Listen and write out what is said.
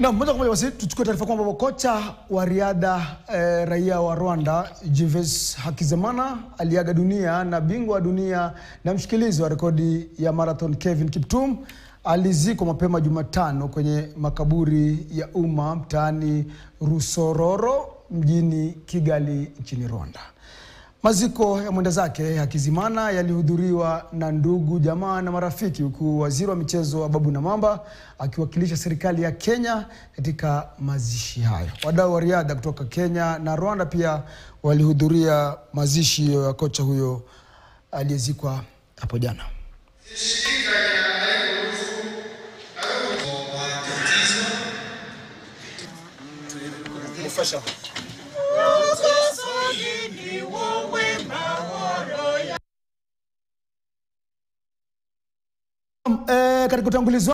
Na moja kwa moja basi tuchukue taarifa kwamba kocha wa riadha eh, raia wa Rwanda Jives hakizemana aliaga dunia na bingwa wa dunia na mshikilizi wa rekodi ya marathon Kevin Kiptum alizikwa mapema Jumatano kwenye makaburi ya umma mtaani Rusororo mjini Kigali nchini Rwanda. Maziko ya mwenda zake ya Kizimana yalihudhuriwa na ndugu, jamaa na marafiki, huku waziri wa michezo Ababu Namwamba akiwakilisha serikali ya Kenya katika mazishi hayo. Wadau wa riadha kutoka Kenya na Rwanda pia walihudhuria mazishi ya kocha huyo aliyezikwa hapo jana. katika utangulizi